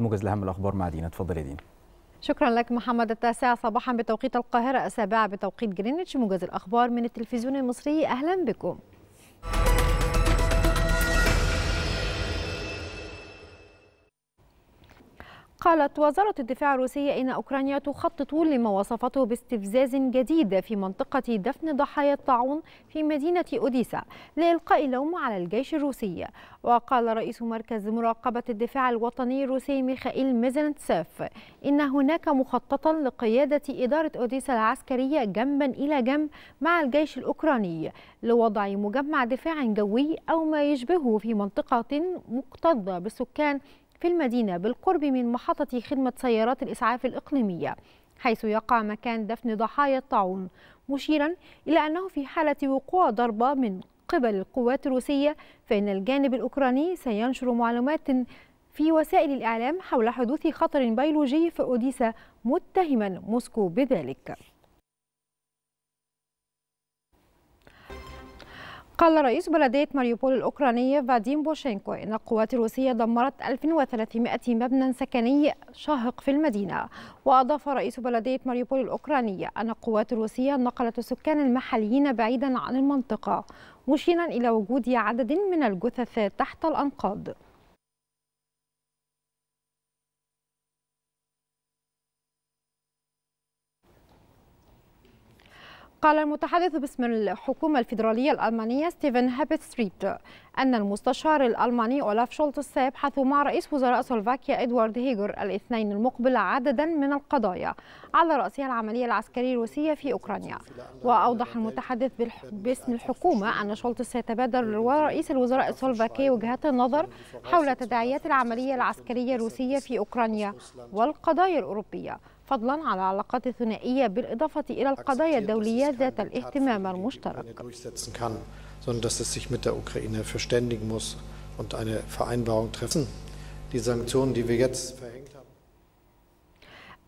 موجز لأهم الأخبار مع دينا اتفضل يا دينا شكرا لك محمد التاسع صباحا بتوقيت القاهرة السابعة بتوقيت جرينتش موجز الأخبار من التلفزيون المصري أهلا بكم قالت وزارة الدفاع الروسية إن أوكرانيا تخطط لما وصفته باستفزاز جديد في منطقة دفن ضحايا الطاعون في مدينة أوديسا لإلقاء اللوم على الجيش الروسي وقال رئيس مركز مراقبة الدفاع الوطني الروسي ميخائيل ميزنتسيف إن هناك مخططا لقيادة إدارة أوديسا العسكرية جنبا إلى جنب مع الجيش الأوكراني لوضع مجمع دفاع جوي أو ما يشبهه في منطقة مكتظة بالسكان في المدينة بالقرب من محطة خدمة سيارات الإسعاف الإقليمية حيث يقع مكان دفن ضحايا الطاعون مشيرا إلى أنه في حالة وقوع ضربة من قبل القوات الروسية فإن الجانب الأوكراني سينشر معلومات في وسائل الإعلام حول حدوث خطر بيولوجي في أوديسا متهما موسكو بذلك قال رئيس بلدية ماريوبول الأوكرانية فاديم بوشينكو إن القوات الروسية دمرت 1300 مبنى سكني شاهق في المدينة وأضاف رئيس بلدية ماريوبول الأوكرانية أن القوات الروسية نقلت السكان المحليين بعيدا عن المنطقة مشيرا إلى وجود عدد من الجثث تحت الأنقاض قال المتحدث باسم الحكومة الفيدرالية الألمانية ستيفن هابت ستريت أن المستشار الألماني أولاف شولتس سيبحث مع رئيس وزراء سلوفاكيا إدوارد هيجر الاثنين المقبل عددا من القضايا على رأسها العملية العسكرية الروسية في أوكرانيا وأوضح المتحدث باسم الحكومة أن شولتس سيتبادر ورئيس الوزراء السلوفاكي وجهات النظر حول تداعيات العملية العسكرية الروسية في أوكرانيا والقضايا الأوروبية فضلا على علاقات ثنائية بالإضافة إلى القضايا الدولية ذات الاهتمام المشترك sondern dass es sich mit der Ukraine verständigen muss und eine Vereinbarung treffen. Die Sanktionen, die wir jetzt verhängt haben.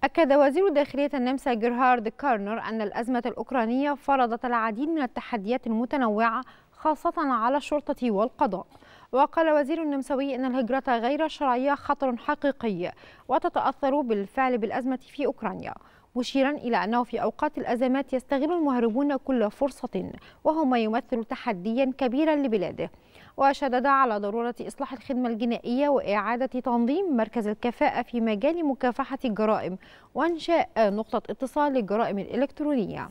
أكد وزير الداخلية النمسا جيرهارد كارنر أن الأزمة الأوكرانية فرضت العديد من التحديات المتنوعة خاصة على الشرطة والقضاء وقال وزير النمساوي أن الهجرة غير الشرعية خطر حقيقي وتتأثر بالفعل بالأزمة في أوكرانيا مشيرا إلى أنه في أوقات الأزمات يستغل المهربون كل فرصة وهو ما يمثل تحديا كبيرا لبلاده وشدد على ضرورة إصلاح الخدمة الجنائية وإعادة تنظيم مركز الكفاءة في مجال مكافحة الجرائم وإنشاء نقطة اتصال للجرائم الإلكترونية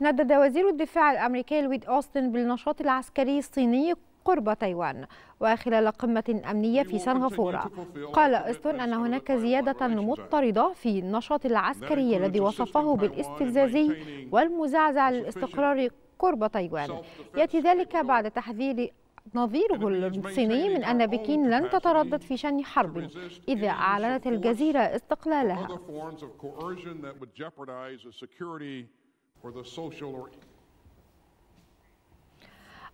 ندد وزير الدفاع الأمريكي لويد أوستن بالنشاط العسكري الصيني قرب تايوان وخلال قمة أمنية في سنغافورة قال أستون أن هناك زيادة مضطردة في النشاط العسكري الذي وصفه بالاستفزازي والمزعزع للاستقرار قرب تايوان يأتي ذلك بعد تحذير نظيره الصيني من أن بكين لن تتردد في شن حرب إذا أعلنت الجزيرة استقلالها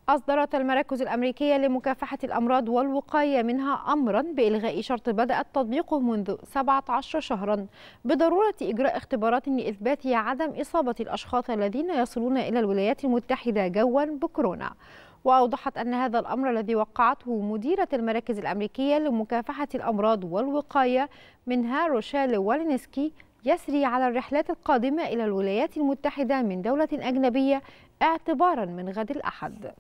أصدرت المراكز الأمريكية لمكافحة الأمراض والوقاية منها أمرا بإلغاء شرط بدأت تطبيقه منذ 17 شهرا بضرورة إجراء اختبارات لإثبات عدم إصابة الأشخاص الذين يصلون إلى الولايات المتحدة جوا بكورونا وأوضحت أن هذا الأمر الذي وقعته مديرة المراكز الأمريكية لمكافحة الأمراض والوقاية منها روشال والينسكي يسري على الرحلات القادمة إلى الولايات المتحدة من دولة أجنبية اعتبارا من غد الأحد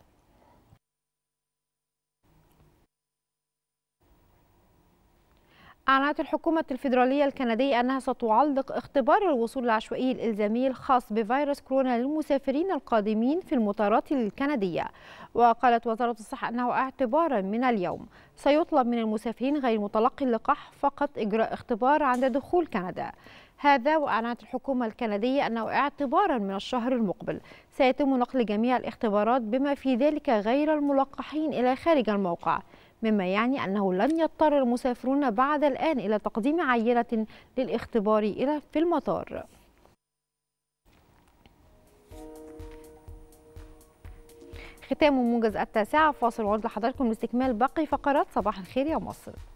أعلنت الحكومة الفيدرالية الكندية أنها ستعلق اختبار الوصول العشوائي الإلزامي الخاص بفيروس كورونا للمسافرين القادمين في المطارات الكندية وقالت وزارة الصحة أنه اعتبارا من اليوم سيطلب من المسافرين غير متلقي اللقاح فقط إجراء اختبار عند دخول كندا هذا وأعلنت الحكومة الكندية أنه اعتبارا من الشهر المقبل سيتم نقل جميع الاختبارات بما في ذلك غير الملقحين إلى خارج الموقع مما يعني أنه لن يضطر المسافرون بعد الآن إلى تقديم عينة للاختبار إلى في المطار ختام موجز التاسعة فاصل وعود لحضراتكم لاستكمال باقي فقرات صباح الخير يا مصر